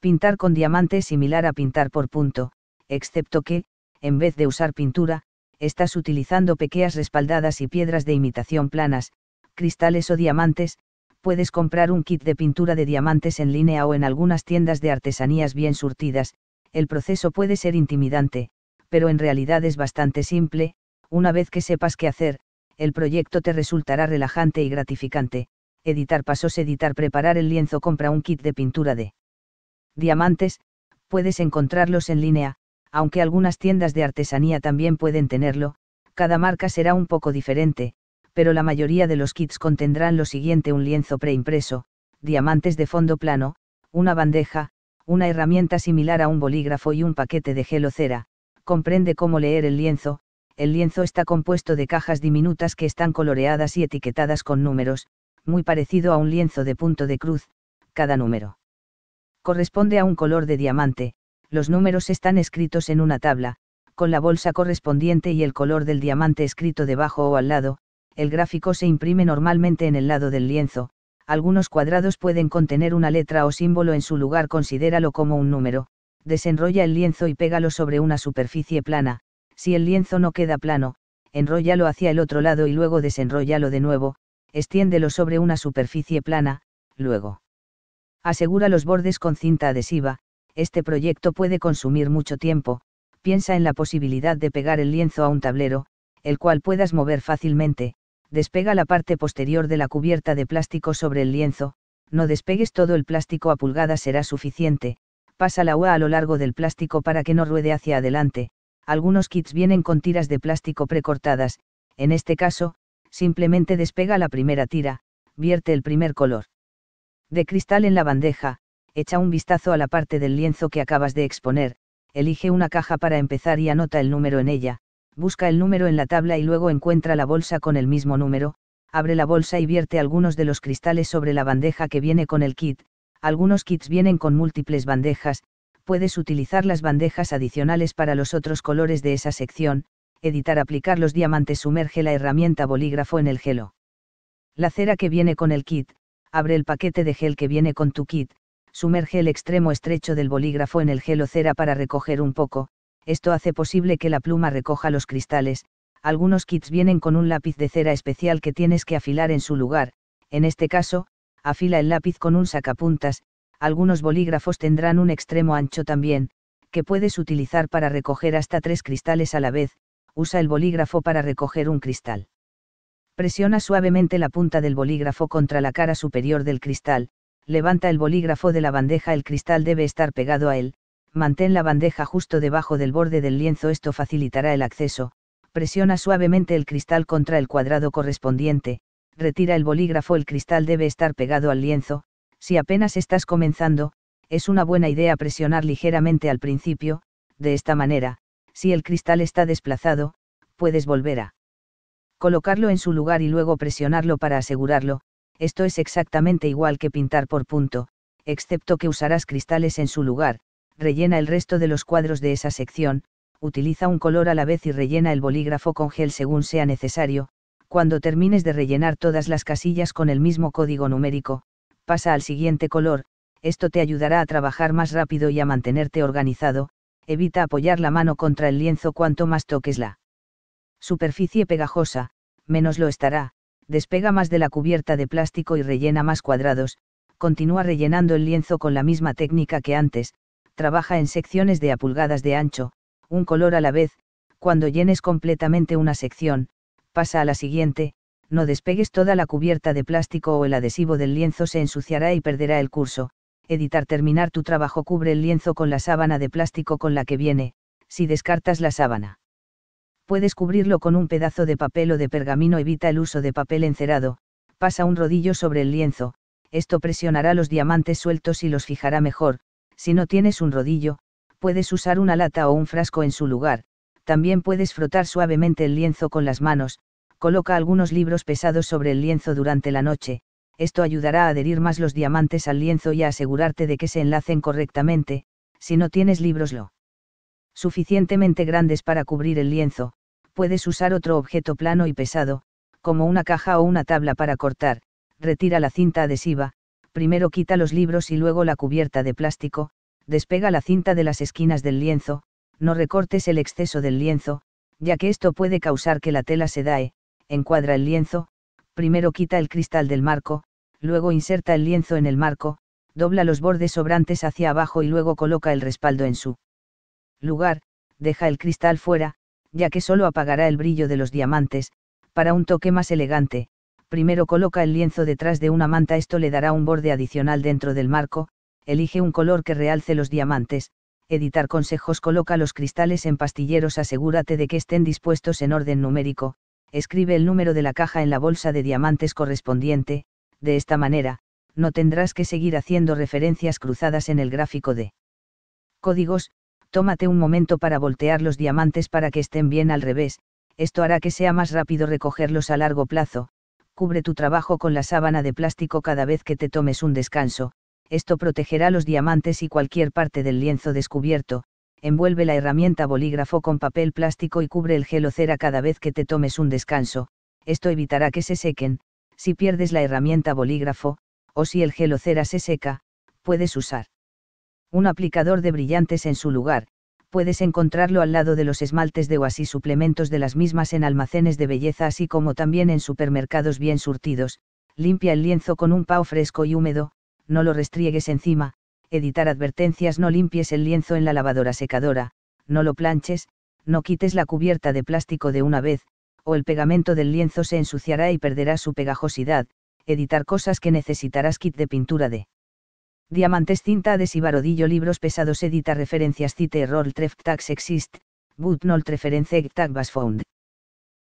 Pintar con diamante es similar a pintar por punto, excepto que, en vez de usar pintura, estás utilizando pequeñas respaldadas y piedras de imitación planas, cristales o diamantes, puedes comprar un kit de pintura de diamantes en línea o en algunas tiendas de artesanías bien surtidas, el proceso puede ser intimidante, pero en realidad es bastante simple, una vez que sepas qué hacer, el proyecto te resultará relajante y gratificante. Editar pasos, editar, preparar el lienzo, compra un kit de pintura de diamantes, puedes encontrarlos en línea, aunque algunas tiendas de artesanía también pueden tenerlo, cada marca será un poco diferente, pero la mayoría de los kits contendrán lo siguiente un lienzo preimpreso, diamantes de fondo plano, una bandeja, una herramienta similar a un bolígrafo y un paquete de gel o cera, comprende cómo leer el lienzo, el lienzo está compuesto de cajas diminutas que están coloreadas y etiquetadas con números, muy parecido a un lienzo de punto de cruz, cada número corresponde a un color de diamante, los números están escritos en una tabla, con la bolsa correspondiente y el color del diamante escrito debajo o al lado, el gráfico se imprime normalmente en el lado del lienzo, algunos cuadrados pueden contener una letra o símbolo en su lugar, considéralo como un número, desenrolla el lienzo y pégalo sobre una superficie plana, si el lienzo no queda plano, enróllalo hacia el otro lado y luego desenrollalo de nuevo, extiéndelo sobre una superficie plana, luego asegura los bordes con cinta adhesiva, este proyecto puede consumir mucho tiempo, piensa en la posibilidad de pegar el lienzo a un tablero, el cual puedas mover fácilmente, despega la parte posterior de la cubierta de plástico sobre el lienzo, no despegues todo el plástico a pulgada, será suficiente, pasa la UA a lo largo del plástico para que no ruede hacia adelante, algunos kits vienen con tiras de plástico precortadas, en este caso, simplemente despega la primera tira, vierte el primer color de cristal en la bandeja, echa un vistazo a la parte del lienzo que acabas de exponer, elige una caja para empezar y anota el número en ella, busca el número en la tabla y luego encuentra la bolsa con el mismo número, abre la bolsa y vierte algunos de los cristales sobre la bandeja que viene con el kit, algunos kits vienen con múltiples bandejas, puedes utilizar las bandejas adicionales para los otros colores de esa sección, editar aplicar los diamantes sumerge la herramienta bolígrafo en el gelo. La cera que viene con el kit, abre el paquete de gel que viene con tu kit, sumerge el extremo estrecho del bolígrafo en el gel o cera para recoger un poco, esto hace posible que la pluma recoja los cristales, algunos kits vienen con un lápiz de cera especial que tienes que afilar en su lugar, en este caso, afila el lápiz con un sacapuntas, algunos bolígrafos tendrán un extremo ancho también, que puedes utilizar para recoger hasta tres cristales a la vez, usa el bolígrafo para recoger un cristal presiona suavemente la punta del bolígrafo contra la cara superior del cristal, levanta el bolígrafo de la bandeja, el cristal debe estar pegado a él, mantén la bandeja justo debajo del borde del lienzo, esto facilitará el acceso, presiona suavemente el cristal contra el cuadrado correspondiente, retira el bolígrafo, el cristal debe estar pegado al lienzo, si apenas estás comenzando, es una buena idea presionar ligeramente al principio, de esta manera, si el cristal está desplazado, puedes volver a colocarlo en su lugar y luego presionarlo para asegurarlo, esto es exactamente igual que pintar por punto, excepto que usarás cristales en su lugar, rellena el resto de los cuadros de esa sección, utiliza un color a la vez y rellena el bolígrafo con gel según sea necesario, cuando termines de rellenar todas las casillas con el mismo código numérico, pasa al siguiente color, esto te ayudará a trabajar más rápido y a mantenerte organizado, evita apoyar la mano contra el lienzo cuanto más toques la Superficie pegajosa, menos lo estará, despega más de la cubierta de plástico y rellena más cuadrados, continúa rellenando el lienzo con la misma técnica que antes, trabaja en secciones de a pulgadas de ancho, un color a la vez, cuando llenes completamente una sección, pasa a la siguiente, no despegues toda la cubierta de plástico o el adhesivo del lienzo se ensuciará y perderá el curso, editar terminar tu trabajo cubre el lienzo con la sábana de plástico con la que viene, si descartas la sábana puedes cubrirlo con un pedazo de papel o de pergamino, evita el uso de papel encerado, pasa un rodillo sobre el lienzo, esto presionará los diamantes sueltos y los fijará mejor, si no tienes un rodillo, puedes usar una lata o un frasco en su lugar, también puedes frotar suavemente el lienzo con las manos, coloca algunos libros pesados sobre el lienzo durante la noche, esto ayudará a adherir más los diamantes al lienzo y a asegurarte de que se enlacen correctamente, si no tienes libros lo suficientemente grandes para cubrir el lienzo, puedes usar otro objeto plano y pesado, como una caja o una tabla para cortar, retira la cinta adhesiva, primero quita los libros y luego la cubierta de plástico, despega la cinta de las esquinas del lienzo, no recortes el exceso del lienzo, ya que esto puede causar que la tela se dae, encuadra el lienzo, primero quita el cristal del marco, luego inserta el lienzo en el marco, dobla los bordes sobrantes hacia abajo y luego coloca el respaldo en su lugar, deja el cristal fuera, ya que solo apagará el brillo de los diamantes, para un toque más elegante, primero coloca el lienzo detrás de una manta, esto le dará un borde adicional dentro del marco, elige un color que realce los diamantes, editar consejos coloca los cristales en pastilleros asegúrate de que estén dispuestos en orden numérico, escribe el número de la caja en la bolsa de diamantes correspondiente, de esta manera, no tendrás que seguir haciendo referencias cruzadas en el gráfico de códigos, tómate un momento para voltear los diamantes para que estén bien al revés, esto hará que sea más rápido recogerlos a largo plazo, cubre tu trabajo con la sábana de plástico cada vez que te tomes un descanso, esto protegerá los diamantes y cualquier parte del lienzo descubierto, envuelve la herramienta bolígrafo con papel plástico y cubre el gelocera cera cada vez que te tomes un descanso, esto evitará que se sequen, si pierdes la herramienta bolígrafo, o si el gelocera cera se seca, puedes usar un aplicador de brillantes en su lugar, puedes encontrarlo al lado de los esmaltes de o así suplementos de las mismas en almacenes de belleza así como también en supermercados bien surtidos, limpia el lienzo con un pao fresco y húmedo, no lo restriegues encima, editar advertencias no limpies el lienzo en la lavadora secadora, no lo planches, no quites la cubierta de plástico de una vez, o el pegamento del lienzo se ensuciará y perderá su pegajosidad, editar cosas que necesitarás kit de pintura de Diamantes cinta y rodillo libros pesados edita referencias cite error treft tags exist, but not reference tag was found.